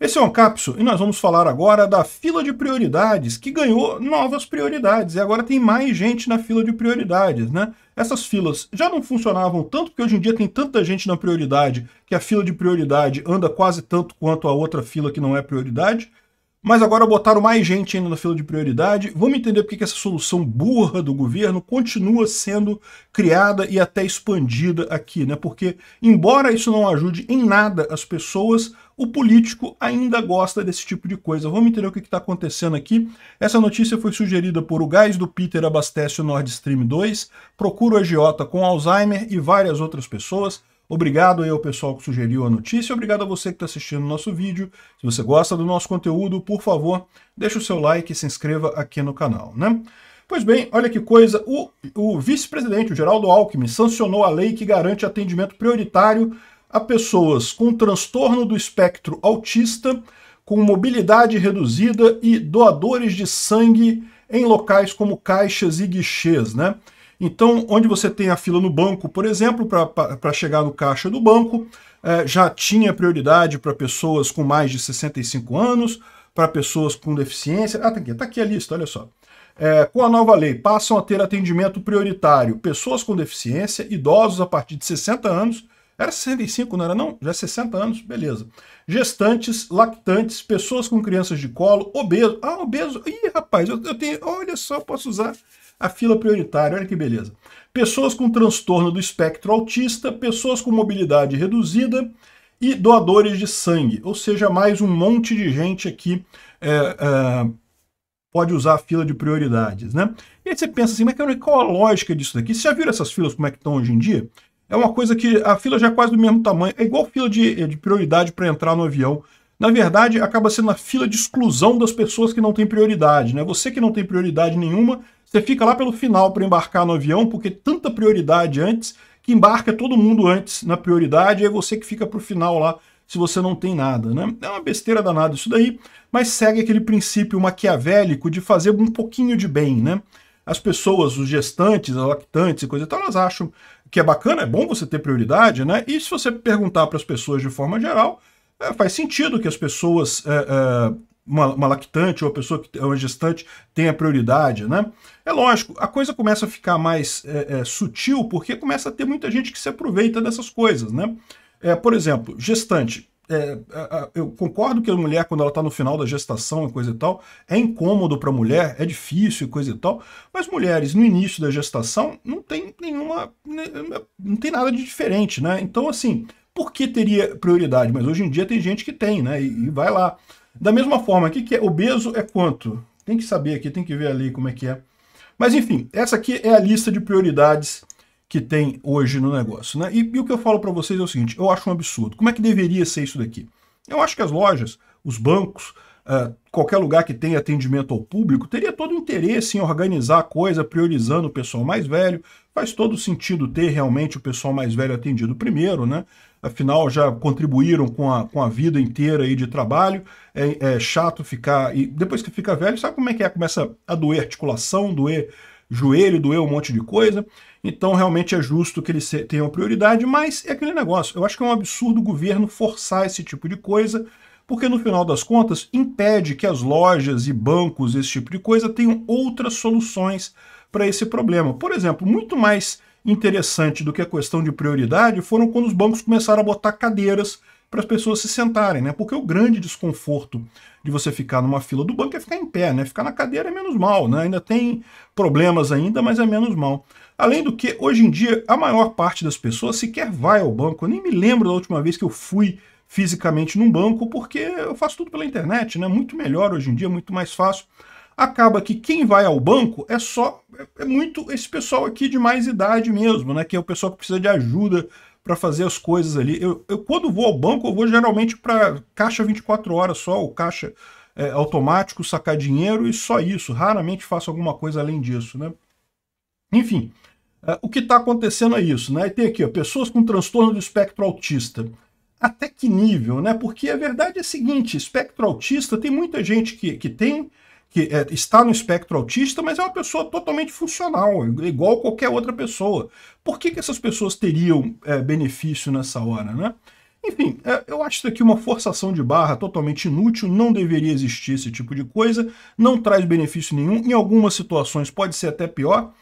Esse é o Capso e nós vamos falar agora da fila de prioridades, que ganhou novas prioridades e agora tem mais gente na fila de prioridades, né? Essas filas já não funcionavam tanto porque hoje em dia tem tanta gente na prioridade que a fila de prioridade anda quase tanto quanto a outra fila que não é prioridade. Mas agora botaram mais gente ainda na fila de prioridade. Vamos entender porque que essa solução burra do governo continua sendo criada e até expandida aqui, né? Porque, embora isso não ajude em nada as pessoas, o político ainda gosta desse tipo de coisa. Vamos entender o que está acontecendo aqui. Essa notícia foi sugerida por O Gás do Peter Abastece o Nord Stream 2, Procura o Agiota com Alzheimer e várias outras pessoas. Obrigado aí ao pessoal que sugeriu a notícia, obrigado a você que está assistindo o nosso vídeo. Se você gosta do nosso conteúdo, por favor, deixe o seu like e se inscreva aqui no canal, né? Pois bem, olha que coisa, o, o vice-presidente, o Geraldo Alckmin, sancionou a lei que garante atendimento prioritário a pessoas com transtorno do espectro autista, com mobilidade reduzida e doadores de sangue em locais como caixas e guichês, né? Então, onde você tem a fila no banco, por exemplo, para chegar no caixa do banco, é, já tinha prioridade para pessoas com mais de 65 anos, para pessoas com deficiência. Ah, tá aqui, tá aqui a lista, olha só. É, com a nova lei, passam a ter atendimento prioritário pessoas com deficiência, idosos a partir de 60 anos era 65, não era não? Já 60 é anos, beleza. Gestantes, lactantes, pessoas com crianças de colo, obeso. Ah, obeso. Ih, rapaz, eu, eu tenho. Olha só, posso usar a fila prioritária, olha que beleza. Pessoas com transtorno do espectro autista, pessoas com mobilidade reduzida e doadores de sangue. Ou seja, mais um monte de gente aqui. É, é, pode usar a fila de prioridades, né? E aí você pensa assim, mas qual a lógica disso daqui? Você já viram essas filas como é que estão hoje em dia? é uma coisa que a fila já é quase do mesmo tamanho, é igual fila de, de prioridade para entrar no avião. Na verdade, acaba sendo a fila de exclusão das pessoas que não têm prioridade, né? Você que não tem prioridade nenhuma, você fica lá pelo final para embarcar no avião, porque tanta prioridade antes que embarca todo mundo antes na prioridade, e é você que fica para o final lá se você não tem nada, né? É uma besteira danada isso daí, mas segue aquele princípio maquiavélico de fazer um pouquinho de bem, né? as pessoas, os gestantes, as lactantes e coisa e tal, elas acham que é bacana, é bom você ter prioridade, né? E se você perguntar para as pessoas de forma geral, é, faz sentido que as pessoas, é, é, uma, uma, lactante ou uma pessoa que é uma gestante tenha prioridade, né? É lógico, a coisa começa a ficar mais é, é, sutil porque começa a ter muita gente que se aproveita dessas coisas, né? É, por exemplo, gestante. É, é, é, eu concordo que a mulher, quando ela está no final da gestação e coisa e tal, é incômodo para a mulher, é difícil e coisa e tal, mas mulheres no início da gestação não tem nenhuma. Né, não tem nada de diferente, né? Então, assim, por que teria prioridade? Mas hoje em dia tem gente que tem, né? E, e vai lá. Da mesma forma, o que, que é? Obeso é quanto? Tem que saber aqui, tem que ver ali como é que é. Mas enfim, essa aqui é a lista de prioridades que tem hoje no negócio. Né? E, e o que eu falo para vocês é o seguinte, eu acho um absurdo. Como é que deveria ser isso daqui? Eu acho que as lojas, os bancos, uh, qualquer lugar que tenha atendimento ao público, teria todo o interesse em organizar a coisa, priorizando o pessoal mais velho. Faz todo sentido ter realmente o pessoal mais velho atendido primeiro, né? Afinal, já contribuíram com a, com a vida inteira aí de trabalho. É, é chato ficar. E depois que fica velho, sabe como é que é? Começa a doer articulação, doer joelho, doeu um monte de coisa. Então realmente é justo que eles tenham prioridade, mas é aquele negócio. Eu acho que é um absurdo o governo forçar esse tipo de coisa, porque no final das contas impede que as lojas e bancos, esse tipo de coisa, tenham outras soluções para esse problema. Por exemplo, muito mais interessante do que a questão de prioridade foram quando os bancos começaram a botar cadeiras para as pessoas se sentarem, né? Porque o grande desconforto de você ficar numa fila do banco é ficar em pé, né? Ficar na cadeira é menos mal, né? Ainda tem problemas ainda, mas é menos mal. Além do que, hoje em dia, a maior parte das pessoas sequer vai ao banco. Eu nem me lembro da última vez que eu fui fisicamente num banco, porque eu faço tudo pela internet, né? Muito melhor hoje em dia, muito mais fácil. Acaba que quem vai ao banco é só é, é muito esse pessoal aqui de mais idade mesmo, né? Que é o pessoal que precisa de ajuda para fazer as coisas ali. Eu, eu, quando vou ao banco, eu vou geralmente para caixa 24 horas só, o caixa é, automático, sacar dinheiro e só isso. Raramente faço alguma coisa além disso, né? Enfim, é, o que está acontecendo é isso, né? tem aqui, ó, pessoas com transtorno do espectro autista. Até que nível, né? Porque a verdade é a seguinte, espectro autista, tem muita gente que, que tem, que é, está no espectro autista, mas é uma pessoa totalmente funcional, igual qualquer outra pessoa. Por que, que essas pessoas teriam é, benefício nessa hora, né? Enfim, é, eu acho isso aqui uma forçação de barra totalmente inútil, não deveria existir esse tipo de coisa, não traz benefício nenhum, em algumas situações pode ser até pior.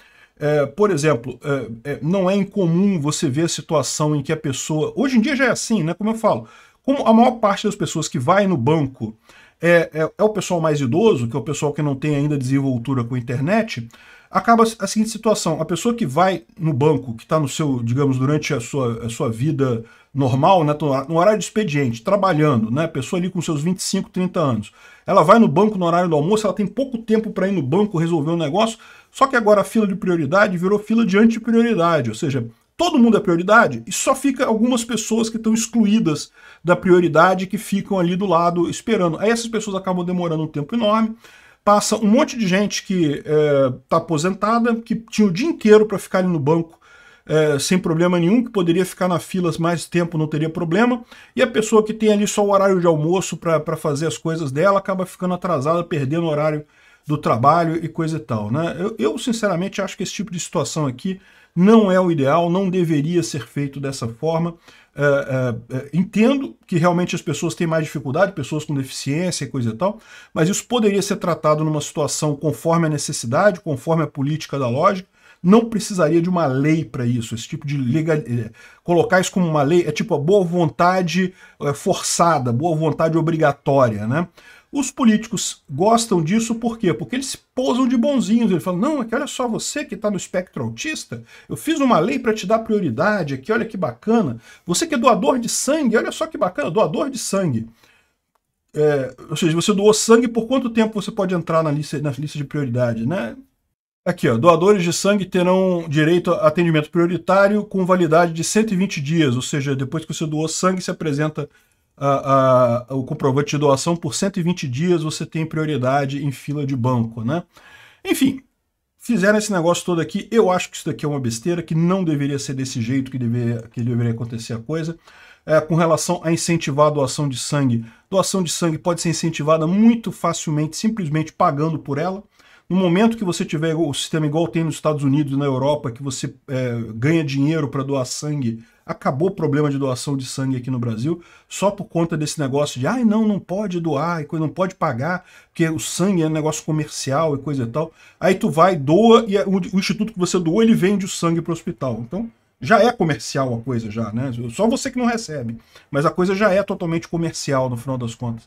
É, por exemplo, é, é não é incomum você ver a situação em que a pessoa. Hoje em dia já é assim, né? Como eu falo, como a maior parte das pessoas que vai no banco é, é, é o pessoal mais idoso, que é o pessoal que não tem ainda desenvoltura com a internet, acaba a seguinte situação: a pessoa que vai no banco, que está no seu, digamos, durante a sua, a sua vida normal, né, no horário de expediente, trabalhando, né, pessoa ali com seus 25, 30 anos, ela vai no banco no horário do almoço, ela tem pouco tempo para ir no banco resolver um negócio, só que agora a fila de prioridade virou fila de anti-prioridade, ou seja, todo mundo é prioridade e só fica algumas pessoas que estão excluídas da prioridade que ficam ali do lado esperando. Aí essas pessoas acabam demorando um tempo enorme, passa um monte de gente que está eh, é, aposentada, que tinha o dia inteiro para ficar ali no banco é, sem problema nenhum, que poderia ficar na filas mais tempo, não teria problema, e a pessoa que tem ali só o horário de almoço para fazer as coisas dela acaba ficando atrasada, perdendo o horário do trabalho e coisa e tal. Né? Eu, eu, sinceramente, acho que esse tipo de situação aqui não é o ideal, não deveria ser feito dessa forma. É, é, é, entendo que realmente as pessoas têm mais dificuldade, pessoas com deficiência e coisa e tal, mas isso poderia ser tratado numa situação conforme a necessidade, conforme a política da lógica, não precisaria de uma lei para isso, esse tipo de legal... colocar isso como uma lei é tipo a boa vontade forçada, boa vontade obrigatória, né? Os políticos gostam disso por quê? Porque eles posam de bonzinhos. Eles falam: não, aqui é olha só você que está no espectro autista, eu fiz uma lei para te dar prioridade aqui, olha que bacana. Você que é doador de sangue, olha só que bacana, doador de sangue. É, ou seja, você doou sangue, por quanto tempo você pode entrar na lista, na lista de prioridade, né? Aqui, ó, doadores de sangue terão direito a atendimento prioritário com validade de 120 dias, ou seja, depois que você doou sangue, se apresenta a, a, o comprovante de doação por 120 dias, você tem prioridade em fila de banco, né? Enfim, fizeram esse negócio todo aqui. Eu acho que isso daqui é uma besteira, que não deveria ser desse jeito que deveria, que deveria acontecer a coisa. É, com relação a incentivar a doação de sangue, doação de sangue pode ser incentivada muito facilmente, simplesmente pagando por ela. No momento que você tiver o sistema igual tem nos Estados Unidos e na Europa, que você é, ganha dinheiro para doar sangue, acabou o problema de doação de sangue aqui no Brasil, só por conta desse negócio de, ai, ah, não, não pode doar, não pode pagar, porque o sangue é um negócio comercial e coisa e tal. Aí tu vai, doa, e é, o instituto que você doou, ele vende o sangue para o hospital. Então, já é comercial a coisa já, né? Só você que não recebe, mas a coisa já é totalmente comercial no final das contas.